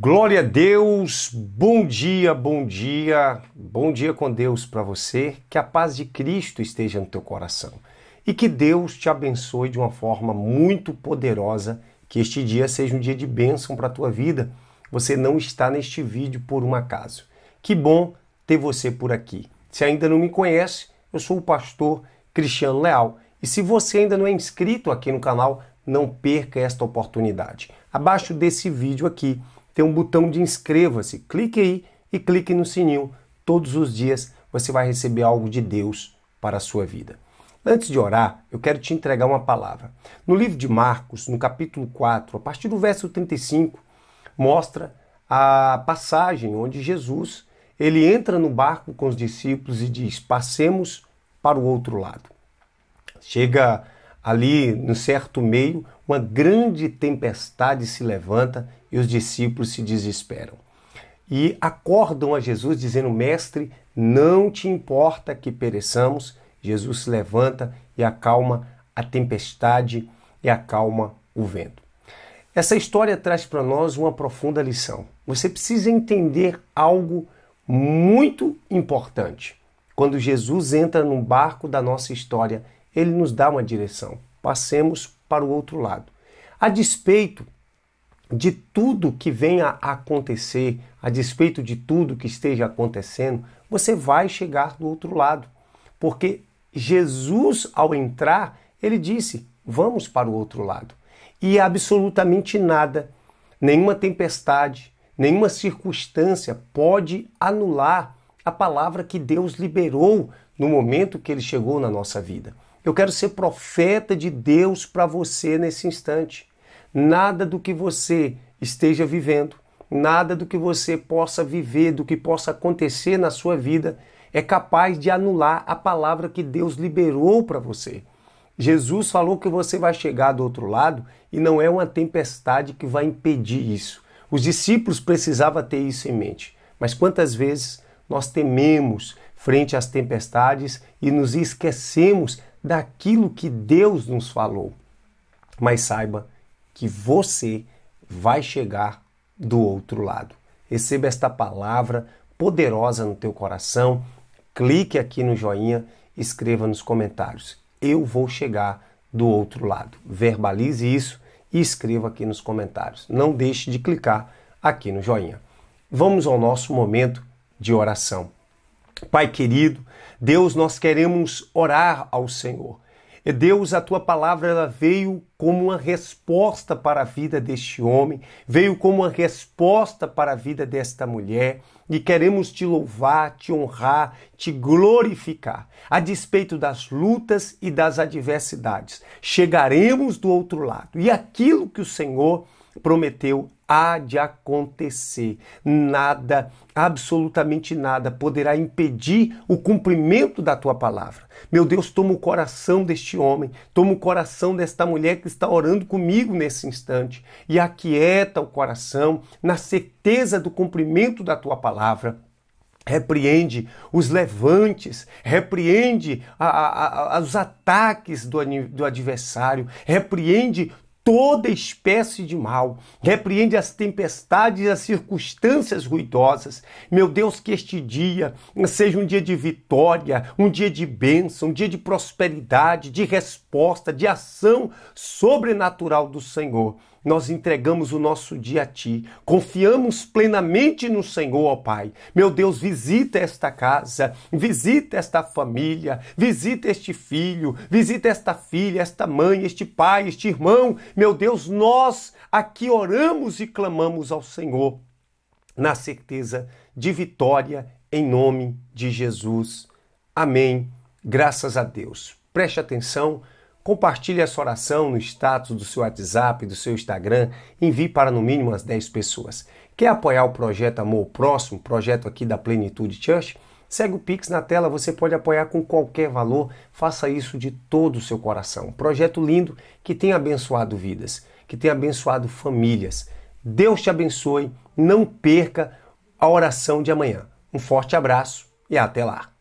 Glória a Deus, bom dia, bom dia, bom dia com Deus para você, que a paz de Cristo esteja no teu coração e que Deus te abençoe de uma forma muito poderosa, que este dia seja um dia de bênção para a tua vida. Você não está neste vídeo por um acaso. Que bom ter você por aqui. Se ainda não me conhece, eu sou o pastor Cristiano Leal e se você ainda não é inscrito aqui no canal, não perca esta oportunidade. Abaixo desse vídeo aqui tem um botão de inscreva-se. Clique aí e clique no sininho. Todos os dias você vai receber algo de Deus para a sua vida. Antes de orar, eu quero te entregar uma palavra. No livro de Marcos, no capítulo 4, a partir do verso 35, mostra a passagem onde Jesus ele entra no barco com os discípulos e diz: "Passemos para o outro lado". Chega Ali, no certo meio, uma grande tempestade se levanta e os discípulos se desesperam. E acordam a Jesus dizendo: Mestre, não te importa que pereçamos. Jesus se levanta e acalma a tempestade e acalma o vento. Essa história traz para nós uma profunda lição. Você precisa entender algo muito importante. Quando Jesus entra no barco da nossa história, ele nos dá uma direção. Passemos para o outro lado. A despeito de tudo que venha a acontecer, a despeito de tudo que esteja acontecendo, você vai chegar do outro lado. Porque Jesus, ao entrar, ele disse: vamos para o outro lado. E absolutamente nada, nenhuma tempestade, nenhuma circunstância pode anular a palavra que Deus liberou no momento que ele chegou na nossa vida. Eu quero ser profeta de Deus para você nesse instante. Nada do que você esteja vivendo, nada do que você possa viver, do que possa acontecer na sua vida, é capaz de anular a palavra que Deus liberou para você. Jesus falou que você vai chegar do outro lado e não é uma tempestade que vai impedir isso. Os discípulos precisavam ter isso em mente. Mas quantas vezes nós tememos frente às tempestades e nos esquecemos daquilo que Deus nos falou. Mas saiba que você vai chegar do outro lado. Receba esta palavra poderosa no teu coração. Clique aqui no joinha, escreva nos comentários. Eu vou chegar do outro lado. Verbalize isso e escreva aqui nos comentários. Não deixe de clicar aqui no joinha. Vamos ao nosso momento de oração. Pai querido, Deus, nós queremos orar ao Senhor. Deus, a tua palavra ela veio como uma resposta para a vida deste homem, veio como uma resposta para a vida desta mulher, e queremos te louvar, te honrar, te glorificar, a despeito das lutas e das adversidades. Chegaremos do outro lado, e aquilo que o Senhor prometeu há de acontecer. Nada, absolutamente nada, poderá impedir o cumprimento da tua palavra. Meu Deus, toma o coração deste homem, toma o coração desta mulher que está orando comigo nesse instante e aquieta o coração na certeza do cumprimento da tua palavra. Repreende os levantes, repreende a, a, a, os ataques do, do adversário, repreende toda espécie de mal, repreende as tempestades e as circunstâncias ruidosas. Meu Deus, que este dia seja um dia de vitória, um dia de bênção, um dia de prosperidade, de resposta, de ação sobrenatural do Senhor nós entregamos o nosso dia a Ti, confiamos plenamente no Senhor, ó Pai. Meu Deus, visita esta casa, visita esta família, visita este filho, visita esta filha, esta mãe, este pai, este irmão. Meu Deus, nós aqui oramos e clamamos ao Senhor, na certeza de vitória, em nome de Jesus. Amém. Graças a Deus. Preste atenção Compartilhe essa oração no status do seu WhatsApp, do seu Instagram, envie para no mínimo as 10 pessoas. Quer apoiar o projeto Amor Próximo, projeto aqui da Plenitude Church? Segue o Pix na tela, você pode apoiar com qualquer valor, faça isso de todo o seu coração. Um projeto lindo que tem abençoado vidas, que tem abençoado famílias. Deus te abençoe, não perca a oração de amanhã. Um forte abraço e até lá!